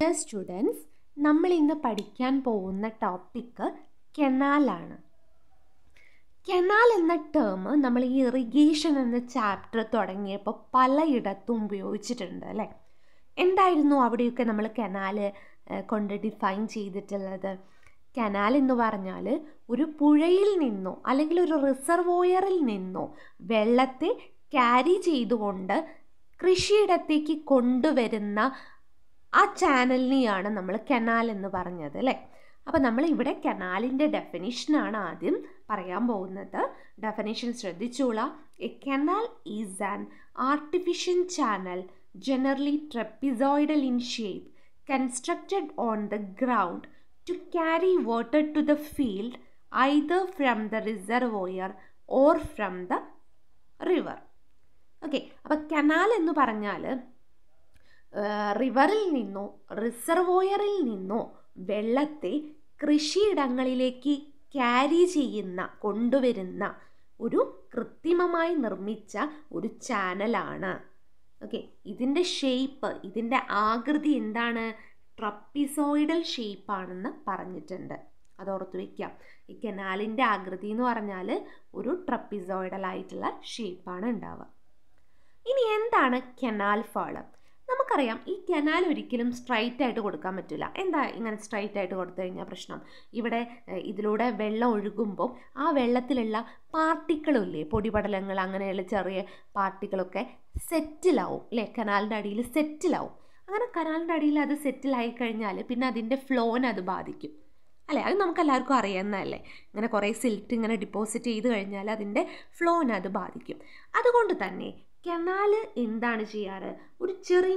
Dear students നമ്മൾ ഇന്ന് പഠിക്കാൻ പോകുന്ന ടോപ്പിക്ക് കെനാലാണ് കെനാൽ എന്ന ടേം നമ്മൾ ഈ ഇറിഗേഷൻ എന്ന ചാപ്റ്റർ തുടങ്ങിയപ്പോൾ പലയിടത്തും ഉപയോഗിച്ചിട്ടുണ്ട് അല്ലേ എന്തായിരുന്നു അവിടെയൊക്കെ നമ്മൾ കെനാൽ കൊണ്ട് ഡിഫൈൻ ചെയ്തിട്ടുള്ളത് കനാൽ എന്ന് പറഞ്ഞാൽ ഒരു പുഴയിൽ നിന്നോ അല്ലെങ്കിൽ ഒരു റിസർവോയറിൽ നിന്നോ വെള്ളത്തെ ക്യാരി ചെയ്തുകൊണ്ട് കൃഷിയിടത്തേക്ക് കൊണ്ടുവരുന്ന ആ ചാനലിനെയാണ് നമ്മൾ കനാൽ എന്ന് പറഞ്ഞത് അല്ലേ അപ്പോൾ നമ്മൾ ഇവിടെ കനാലിൻ്റെ ഡെഫിനിഷനാണ് ആദ്യം പറയാൻ പോകുന്നത് ഡെഫിനിഷൻ ശ്രദ്ധിച്ചോളാം a canal is an artificial channel generally trapezoidal in shape constructed on the ground to carry water to the field either from the reservoir or from the river okay അപ്പോൾ കനാൽ എന്ന് പറഞ്ഞാൽ റിവറിൽ നിന്നോ റിസർവോയറിൽ നിന്നോ വെള്ളത്തെ കൃഷിയിടങ്ങളിലേക്ക് carry ചെയ്യുന്ന കൊണ്ടുവരുന്ന ഒരു കൃത്രിമമായി നിർമ്മിച്ച ഒരു ചാനലാണ് ഓക്കെ ഇതിൻ്റെ ഷേപ്പ് ഇതിൻ്റെ ആകൃതി എന്താണ് ട്രപ്പിസോയിഡൽ ഷേപ്പാണെന്ന് പറഞ്ഞിട്ടുണ്ട് അതോർത്ത് വയ്ക്കാം ഈ കനാലിൻ്റെ ആകൃതി എന്ന് പറഞ്ഞാൽ ഒരു ട്രപ്പിസോയിഡൽ ആയിട്ടുള്ള ഷേപ്പാണ് ഉണ്ടാവുക ഇനി എന്താണ് കനാൽ ഫാള് നമുക്കറിയാം ഈ കനാൽ ഒരിക്കലും സ്ട്രൈറ്റ് ആയിട്ട് കൊടുക്കാൻ പറ്റില്ല എന്താ ഇങ്ങനെ സ്ട്രൈറ്റ് ആയിട്ട് കൊടുത്തു കഴിഞ്ഞാൽ പ്രശ്നം ഇവിടെ ഇതിലൂടെ വെള്ളം ഒഴുകുമ്പോൾ ആ വെള്ളത്തിലുള്ള പാർട്ടിക്കിളില്ലേ പൊടിപടലങ്ങൾ അങ്ങനെയുള്ള ചെറിയ പാർട്ടിക്കിളൊക്കെ സെറ്റിലാവും അല്ലേ കനാലിൻ്റെ അടിയിൽ സെറ്റിലാവും അങ്ങനെ കനാലിൻ്റെ അടിയിൽ അത് സെറ്റിലായി കഴിഞ്ഞാൽ പിന്നെ അതിൻ്റെ ഫ്ലോനെ അത് ബാധിക്കും അല്ലേ അത് നമുക്ക് എല്ലാവർക്കും അറിയാവുന്നതല്ലേ ഇങ്ങനെ കുറേ സിൽറ്റ് ഇങ്ങനെ ഡിപ്പോസിറ്റ് ചെയ്ത് കഴിഞ്ഞാൽ അതിൻ്റെ ഫ്ലോനെ അത് ബാധിക്കും അതുകൊണ്ട് തന്നെ കെനാൽ എന്താണ് ചെയ്യാറ് ഒരു ചെറി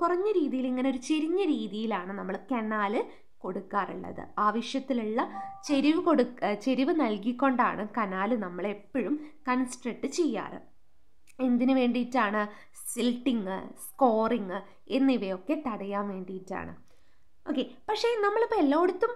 കുറഞ്ഞ രീതിയിൽ ഇങ്ങനെ ഒരു ചെരിഞ്ഞ രീതിയിലാണ് നമ്മൾ കെനാൽ കൊടുക്കാറുള്ളത് ആവശ്യത്തിലുള്ള ചെരിവ് കൊടു ചെരിവ് നൽകിക്കൊണ്ടാണ് കനാൽ നമ്മൾ എപ്പോഴും കൺസ്ട്രക്ട് ചെയ്യാറ് എന്തിനു വേണ്ടിയിട്ടാണ് സിൽട്ടിങ് സ്കോറിങ് എന്നിവയൊക്കെ തടയാൻ വേണ്ടിയിട്ടാണ് ഓക്കെ പക്ഷേ നമ്മളിപ്പോൾ എല്ലായിടത്തും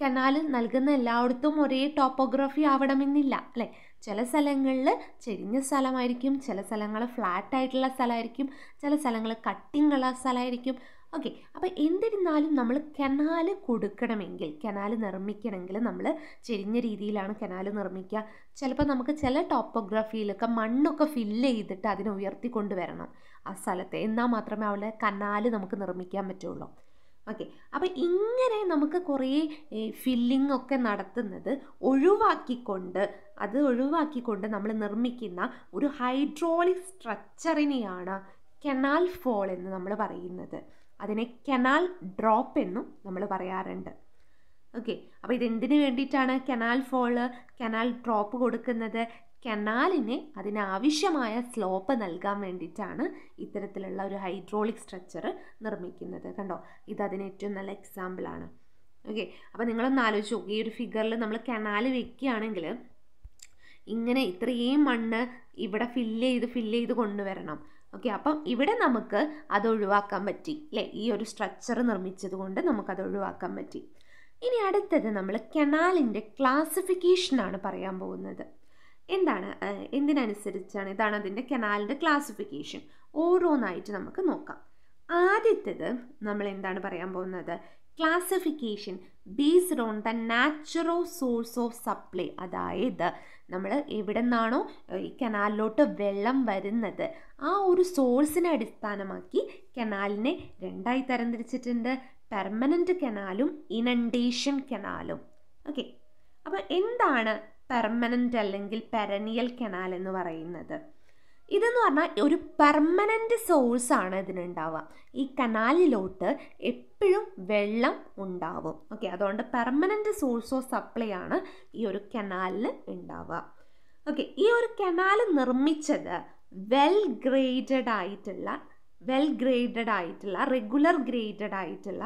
കനാൽ നൽകുന്ന എല്ലായിടത്തും ഒരേ ടോപ്പോഗ്രാഫി ആവണമെന്നില്ല അല്ലേ ചില സ്ഥലങ്ങളിൽ ചെരിഞ്ഞ സ്ഥലമായിരിക്കും ചില സ്ഥലങ്ങൾ ഫ്ലാറ്റ് ആയിട്ടുള്ള സ്ഥലമായിരിക്കും ചില സ്ഥലങ്ങൾ കട്ടിങ് ഉള്ള സ്ഥലമായിരിക്കും ഓക്കെ അപ്പോൾ എന്നിരുന്നാലും നമ്മൾ കനാല് കൊടുക്കണമെങ്കിൽ കനാല് നിർമ്മിക്കണമെങ്കിൽ നമ്മൾ ചെരിഞ്ഞ രീതിയിലാണ് കനാല് നിർമ്മിക്കുക ചിലപ്പോൾ നമുക്ക് ചില ടോപ്പോഗ്രാഫിയിലൊക്കെ മണ്ണൊക്കെ ഫില്ല് ചെയ്തിട്ട് അതിനെ ഉയർത്തി കൊണ്ടുവരണം ആ സ്ഥലത്തെ എന്നാൽ മാത്രമേ അവിടെ കനാല് നമുക്ക് നിർമ്മിക്കാൻ പറ്റുള്ളൂ ഓക്കെ അപ്പോൾ ഇങ്ങനെ നമുക്ക് കുറേ ഫില്ലിംഗ് ഒക്കെ നടത്തുന്നത് ഒഴിവാക്കിക്കൊണ്ട് അത് ഒഴിവാക്കിക്കൊണ്ട് നമ്മൾ നിർമ്മിക്കുന്ന ഒരു ഹൈഡ്രോളിക് സ്ട്രക്ചറിനെയാണ് കെനാൽ ഫോൾ എന്ന് നമ്മൾ പറയുന്നത് അതിനെ കെനാൽ ഡ്രോപ്പ് എന്നും നമ്മൾ പറയാറുണ്ട് ഓക്കെ അപ്പോൾ ഇതെന്തിനു വേണ്ടിയിട്ടാണ് കെനാൽ ഫോള് കെനാൽ ഡ്രോപ്പ് കൊടുക്കുന്നത് കനാലിന് അതിനാവശ്യമായ സ്ലോപ്പ് നൽകാൻ വേണ്ടിയിട്ടാണ് ഇത്തരത്തിലുള്ള ഒരു ഹൈഡ്രോളിക് സ്ട്രക്ചർ നിർമ്മിക്കുന്നത് കണ്ടോ ഇതതിന് ഏറ്റവും നല്ല എക്സാമ്പിളാണ് ഓക്കെ അപ്പോൾ നിങ്ങളൊന്ന് ആലോചിച്ച് നോക്കുക ഈ ഒരു ഫിഗറിൽ നമ്മൾ കനാൽ വെക്കുകയാണെങ്കിൽ ഇങ്ങനെ ഇത്രയും മണ്ണ് ഇവിടെ ഫില്ല് ചെയ്ത് ഫില്ല് ചെയ്ത് കൊണ്ടുവരണം ഓക്കെ അപ്പം ഇവിടെ നമുക്ക് അത് ഒഴിവാക്കാൻ പറ്റി അല്ലേ ഈ ഒരു സ്ട്രക്ചർ നിർമ്മിച്ചത് കൊണ്ട് നമുക്കത് ഒഴിവാക്കാൻ പറ്റി ഇനി അടുത്തത് നമ്മൾ കനാലിൻ്റെ ക്ലാസിഫിക്കേഷനാണ് പറയാൻ പോകുന്നത് എന്താണ് എന്തിനനുസരിച്ചാണ് ഇതാണ് അതിൻ്റെ കനാലിൻ്റെ ക്ലാസിഫിക്കേഷൻ ഓരോന്നായിട്ട് നമുക്ക് നോക്കാം ആദ്യത്തേത് നമ്മൾ എന്താണ് പറയാൻ പോകുന്നത് classification based on the natural source of supply അതായത് നമ്മൾ എവിടെ നിന്നാണോ ഈ കനാലിലോട്ട് വെള്ളം വരുന്നത് ആ ഒരു സോഴ്സിനെ അടിസ്ഥാനമാക്കി കനാലിനെ രണ്ടായി തരംതിരിച്ചിട്ടുണ്ട് പെർമനൻ്റ് കനാലും ഇനണ്ടേഷൻ കനാലും ഓക്കെ അപ്പോൾ എന്താണ് പെർമനൻ്റ് അല്ലെങ്കിൽ പെരനിയൽ കെനാൽ എന്ന് പറയുന്നത് ഇതെന്ന് പറഞ്ഞാൽ ഒരു പെർമനൻ്റ് സോഴ്സാണ് ഇതിനുണ്ടാവുക ഈ കനാലിലോട്ട് എപ്പോഴും വെള്ളം ഉണ്ടാവും ഓക്കെ അതുകൊണ്ട് പെർമനൻ്റ് സോഴ്സ് ഓഫ് സപ്ലൈ ആണ് ഈ ഒരു കനാലിൽ ഉണ്ടാവുക ഓക്കെ ഈ ഒരു കനാൽ നിർമ്മിച്ചത് വെൽ ഗ്രേഡഡ് ആയിട്ടുള്ള വെൽ ഗ്രേഡഡ് ആയിട്ടുള്ള റെഗുലർ ഗ്രേഡഡ് ആയിട്ടുള്ള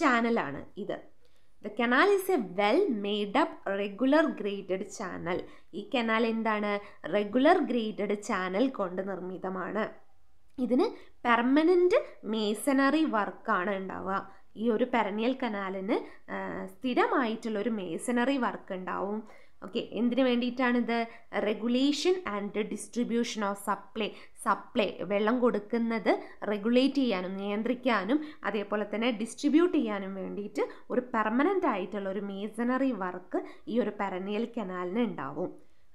ചാനലാണ് ഇത് the canal is a well made up regular graded channel ഈ കനാൽ എന്താണ് റെഗുലർ ഗ്രേറ്റഡ് ചാനൽ കൊണ്ട് നിർമ്മിതമാണ് ഇതിന് പെർമനൻ്റ് മേസനറി വർക്കാണ് ഉണ്ടാവുക ഈ ഒരു പെരനിയൽ കനാലിന് സ്ഥിരമായിട്ടുള്ളൊരു മേസനറി വർക്ക് ഉണ്ടാവും ഓക്കെ എന്തിനു വേണ്ടിയിട്ടാണിത് regulation and distribution of supply supply വെള്ളം കൊടുക്കുന്നത് റെഗുലേറ്റ് ചെയ്യാനും നിയന്ത്രിക്കാനും അതേപോലെ തന്നെ ഡിസ്ട്രിബ്യൂട്ട് ചെയ്യാനും വേണ്ടിയിട്ട് ഒരു പെർമനൻ്റ് ആയിട്ടുള്ള ഒരു മേസണറി വർക്ക് ഈ ഒരു പെരനിയൽ കനാലിന് ഉണ്ടാവും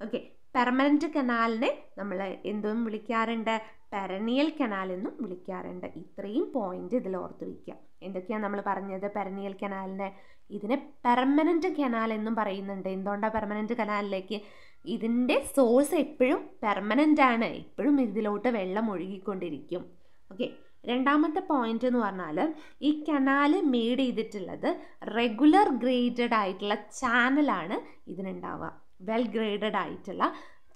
ഓക്കെ പെർമനന്റ് കനാലിനെ നമ്മൾ എന്തും വിളിക്കാറുണ്ട് പെരനിയൽ കനാൽ എന്നും വിളിക്കാറുണ്ട് ഇത്രയും പോയിന്റ് ഇതിൽ ഓർത്ത് വയ്ക്കുക എന്തൊക്കെയാണ് നമ്മൾ പറഞ്ഞത് പെരനിയൽ കനാലിനെ ഇതിനെ പെർമനന്റ് കനാൽ എന്നും പറയുന്നുണ്ട് എന്തുകൊണ്ടാണ് പെർമനന്റ് കനാലിലേക്ക് ഇതിൻ്റെ സോഴ്സ് എപ്പോഴും പെർമനൻ്റ് ആണ് എപ്പോഴും ഇതിലോട്ട് വെള്ളം ഒഴുകിക്കൊണ്ടിരിക്കും ഓക്കെ രണ്ടാമത്തെ പോയിന്റ് എന്ന് പറഞ്ഞാൽ ഈ കനാല് മെയ്ഡ് ചെയ്തിട്ടുള്ളത് റെഗുലർ ഗ്രേഡഡ് ആയിട്ടുള്ള ചാനലാണ് ഇതിനുണ്ടാവുക വെൽ ഗ്രേഡഡ് ആയിട്ടുള്ള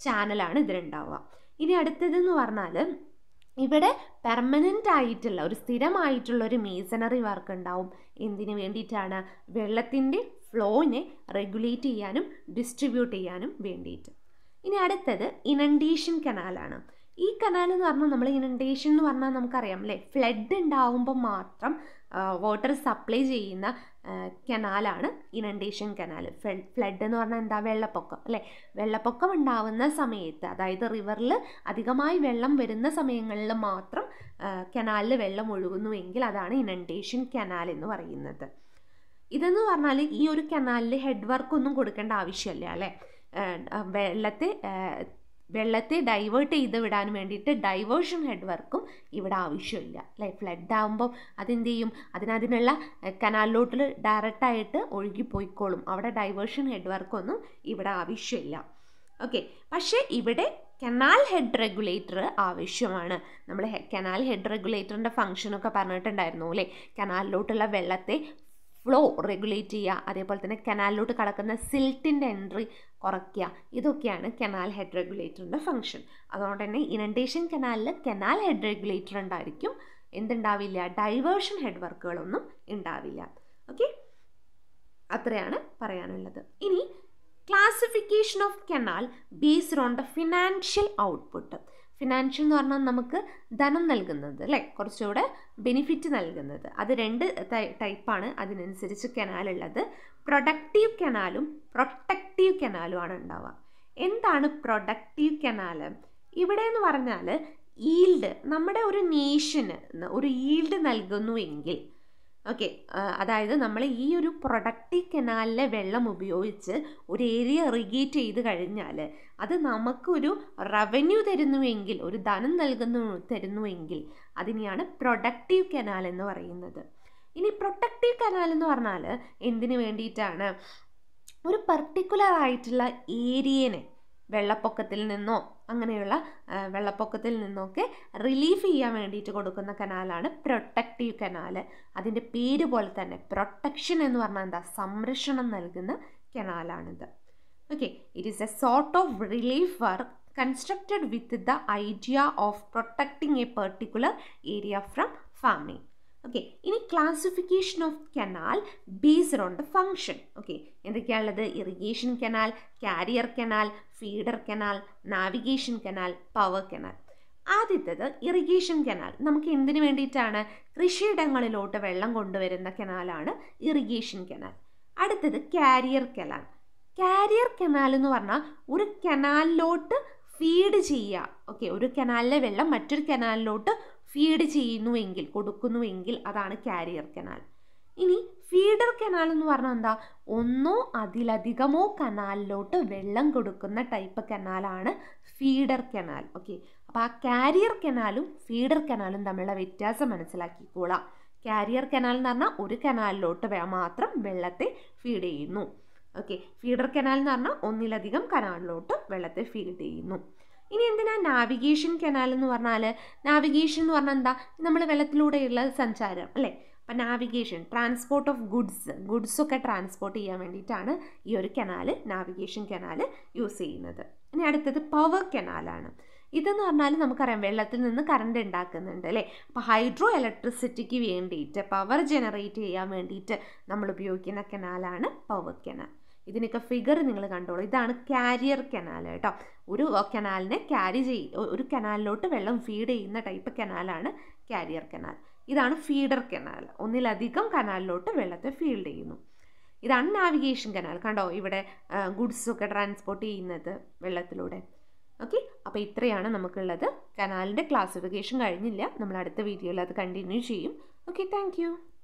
ചാനലാണ് ഇതിലുണ്ടാവുക ഇനി അടുത്തതെന്ന് പറഞ്ഞാൽ ഇവിടെ പെർമനൻ്റ് ആയിട്ടുള്ള ഒരു സ്ഥിരമായിട്ടുള്ള ഒരു മീസണറി വർക്ക് ഉണ്ടാവും എന്തിനു വേണ്ടിയിട്ടാണ് വെള്ളത്തിൻ്റെ ഫ്ലോയിനെ റെഗുലേറ്റ് ചെയ്യാനും ഡിസ്ട്രിബ്യൂട്ട് ചെയ്യാനും വേണ്ടിയിട്ട് ഇനി അടുത്തത് ഇനണ്ടീഷൻ കനാലാണ് ഈ കനാൽ എന്ന് പറഞ്ഞാൽ നമ്മൾ ഇനൻഡേഷൻ എന്ന് പറഞ്ഞാൽ നമുക്കറിയാം അല്ലേ ഫ്ലഡ് ഉണ്ടാവുമ്പോൾ മാത്രം വാട്ടർ സപ്ലൈ ചെയ്യുന്ന കനാലാണ് ഇനൻഡേഷൻ കനാൽ ഫ്ലഡ് എന്ന് പറഞ്ഞാൽ എന്താ വെള്ളപ്പൊക്കം അല്ലേ വെള്ളപ്പൊക്കം ഉണ്ടാവുന്ന സമയത്ത് അതായത് റിവറിൽ അധികമായി വെള്ളം വരുന്ന സമയങ്ങളിൽ മാത്രം കനാലിൽ വെള്ളം എങ്കിൽ അതാണ് ഇനൻഡേഷൻ കനാൽ എന്ന് പറയുന്നത് ഇതെന്ന് പറഞ്ഞാൽ ഈ ഒരു കനാലിൽ ഹെഡ് വർക്കൊന്നും കൊടുക്കേണ്ട ആവശ്യമില്ല അല്ലേ വെള്ളത്തെ വെള്ളത്തെ ഡൈവേർട്ട് ചെയ്ത് വിടാൻ വേണ്ടിയിട്ട് ഡൈവേർഷൻ ഹെഡ് വർക്കും ഇവിടെ ആവശ്യമില്ല അല്ലേ ഫ്ലഡ് ആകുമ്പോൾ അതെന്ത് ചെയ്യും അതിനതിനുള്ള കനാലിലോട്ടിൽ ഡയറക്റ്റായിട്ട് ഒഴുകിപ്പോയിക്കോളും അവിടെ ഡൈവേർഷൻ ഹെഡ് വർക്കൊന്നും ഇവിടെ ആവശ്യമില്ല ഓക്കെ പക്ഷേ ഇവിടെ കനാൽ ഹെഡ് റെഗുലേറ്റർ ആവശ്യമാണ് നമ്മൾ കനാൽ ഹെഡ് റെഗുലേറ്ററിൻ്റെ ഫംഗ്ഷനൊക്കെ പറഞ്ഞിട്ടുണ്ടായിരുന്നു അല്ലേ കനാലിലോട്ടുള്ള വെള്ളത്തെ ഫ്ലോ റെഗുലേറ്റ് ചെയ്യുക അതേപോലെ തന്നെ കനാലിലോട്ട് കടക്കുന്ന സിൽട്ടിൻ്റെ എൻട്രി കുറയ്ക്കുക ഇതൊക്കെയാണ് കനാൽ ഹെഡ് റെഗുലേറ്ററിൻ്റെ ഫംഗ്ഷൻ അതുകൊണ്ട് തന്നെ ഇനൻഡേഷൻ കനാലിൽ കനാൽ ഹെഡ് റെഗുലേറ്റർ ഉണ്ടായിരിക്കും എന്തുണ്ടാവില്ല ഡൈവേർഷൻ ഹെഡ് വർക്കുകളൊന്നും ഉണ്ടാവില്ല ഓക്കെ അത്രയാണ് പറയാനുള്ളത് ഇനി classification of canal based on the financial output financial എന്ന് പറഞ്ഞാൽ നമുക്ക് ധനം നൽകുന്നത് അല്ലേ കുറച്ചുകൂടെ ബെനിഫിറ്റ് നൽകുന്നത് അത് രണ്ട് ടൈപ്പാണ് അതിനനുസരിച്ച് കനാലുള്ളത് പ്രൊഡക്റ്റീവ് കനാലും പ്രൊട്ടക്റ്റീവ് കനാലും ആണ് ഉണ്ടാവുക എന്താണ് പ്രൊഡക്റ്റീവ് കനാല് ഇവിടെ എന്ന് പറഞ്ഞാൽ ഈൽഡ് നമ്മുടെ ഒരു നേഷന് ഒരു ഈൽഡ് നൽകുന്നു എങ്കിൽ ഓക്കെ അതായത് നമ്മൾ ഈ ഒരു പ്രൊഡക്റ്റീവ് കനാലിലെ വെള്ളം ഉപയോഗിച്ച് ഒരു ഏരിയ റിഗേറ്റ് ചെയ്ത് കഴിഞ്ഞാൽ അത് നമുക്കൊരു റവന്യൂ തരുന്നുവെങ്കിൽ ഒരു ധനം നൽകുന്നു തരുന്നുവെങ്കിൽ അതിനെയാണ് പ്രൊഡക്റ്റീവ് കനാൽ എന്ന് പറയുന്നത് ഇനി പ്രൊട്ടക്റ്റീവ് കനാൽ എന്ന് പറഞ്ഞാൽ എന്തിനു വേണ്ടിയിട്ടാണ് ഒരു പർട്ടിക്കുലർ ആയിട്ടുള്ള ഏരിയനെ വെള്ളപ്പൊക്കത്തിൽ നിന്നോ അങ്ങനെയുള്ള വെള്ളപ്പൊക്കത്തിൽ നിന്നൊക്കെ റിലീഫ് ചെയ്യാൻ വേണ്ടിയിട്ട് കൊടുക്കുന്ന കനാലാണ് പ്രൊട്ടക്റ്റീവ് കനാൽ അതിൻ്റെ പേര് പോലെ തന്നെ പ്രൊട്ടക്ഷൻ എന്ന് പറഞ്ഞാൽ എന്താ സംരക്ഷണം നൽകുന്ന കനാലാണിത് okay it is a sort of relief work constructed with the idea of protecting a particular area from farming. Okay ഇനി classification of canal based on the function okay എന്തൊക്കെയാണുള്ളത് irrigation canal carrier canal feeder canal navigation canal power canal ആദ്യത്തേത് irrigation canal നമുക്ക് എന്തിനു വേണ്ടിയിട്ടാണ് കൃഷിയിടങ്ങളിലോട്ട് വെള്ളം കൊണ്ടുവരുന്ന കനാലാണ് ഇറിഗേഷൻ കനാൽ അടുത്തത് കാരിയർ കനാൽ കാരിയർ കനാൽ എന്ന് പറഞ്ഞാൽ ഒരു കനാലിലോട്ട് ഫീഡ് ചെയ്യുക ഓക്കെ ഒരു കനാലിലെ വെള്ളം മറ്റൊരു കനാലിലോട്ട് ഫീഡ് ചെയ്യുന്നുവെങ്കിൽ കൊടുക്കുന്നുവെങ്കിൽ അതാണ് കാരിയർ കനാൽ ഇനി ഫീഡർ കനാൽ എന്ന് പറഞ്ഞാൽ എന്താ ഒന്നോ അതിലധികമോ കനാലിലോട്ട് വെള്ളം കൊടുക്കുന്ന ടൈപ്പ് കനാലാണ് ഫീഡർ കനാൽ ഓക്കെ അപ്പോൾ ആ കാരിയർ കനാലും ഫീഡർ കനാലും തമ്മിലുള്ള വ്യത്യാസം മനസ്സിലാക്കിക്കോളാം കാരിയർ കനാൽ എന്ന് പറഞ്ഞാൽ ഒരു കനാലിലോട്ട് മാത്രം വെള്ളത്തെ ഫീഡ് ചെയ്യുന്നു ഓക്കെ ഫീഡർ കനാൽ എന്ന് പറഞ്ഞാൽ ഒന്നിലധികം കനാലിലോട്ട് വെള്ളത്തെ ഫീഡ് ചെയ്യുന്നു ഇനി എന്തിനാ നാവിഗേഷൻ കനാൽ എന്ന് പറഞ്ഞാൽ നാവിഗേഷൻ എന്ന് പറഞ്ഞാൽ എന്താ നമ്മൾ വെള്ളത്തിലൂടെയുള്ള സഞ്ചാരം അല്ലേ അപ്പം നാവിഗേഷൻ ട്രാൻസ്പോർട്ട് ഓഫ് ഗുഡ്സ് ഗുഡ്സൊക്കെ ട്രാൻസ്പോർട്ട് ചെയ്യാൻ വേണ്ടിയിട്ടാണ് ഈ ഒരു കനാൽ നാവിഗേഷൻ കനാൽ യൂസ് ചെയ്യുന്നത് ഇനി അടുത്തത് പവർ കനാലാണ് ഇതെന്ന് പറഞ്ഞാൽ നമുക്കറിയാം വെള്ളത്തിൽ നിന്ന് കറണ്ട് ഉണ്ടാക്കുന്നുണ്ട് അല്ലേ അപ്പോൾ ഹൈഡ്രോ ഇലക്ട്രിസിറ്റിക്ക് വേണ്ടിയിട്ട് പവർ ജനറേറ്റ് ചെയ്യാൻ വേണ്ടിയിട്ട് നമ്മൾ ഉപയോഗിക്കുന്ന കനാലാണ് പവർ കനാൽ ഇതിനൊക്കെ ഫിഗർ നിങ്ങൾ കണ്ടോളൂ ഇതാണ് കാരിയർ കനാൽ കേട്ടോ ഒരു കനാലിനെ ക്യാരി ചെയ് ഒരു കനാലിലോട്ട് വെള്ളം ഫീഡ് ചെയ്യുന്ന ടൈപ്പ് കനാലാണ് കാരിയർ കനാൽ ഇതാണ് ഫീഡർ കനാൽ ഒന്നിലധികം കനാലിലോട്ട് വെള്ളത്തെ ഫീൽഡ് ചെയ്യുന്നു ഇതാണ് നാവിഗേഷൻ കനാൽ കണ്ടോ ഇവിടെ ഗുഡ്സൊക്കെ ട്രാൻസ്പോർട്ട് ചെയ്യുന്നത് വെള്ളത്തിലൂടെ ഓക്കെ അപ്പോൾ ഇത്രയാണ് നമുക്കുള്ളത് കനാലിൻ്റെ ക്ലാസിഫിക്കേഷൻ കഴിഞ്ഞില്ല നമ്മൾ അടുത്ത വീഡിയോയിൽ അത് കണ്ടിന്യൂ ചെയ്യും ഓക്കെ താങ്ക്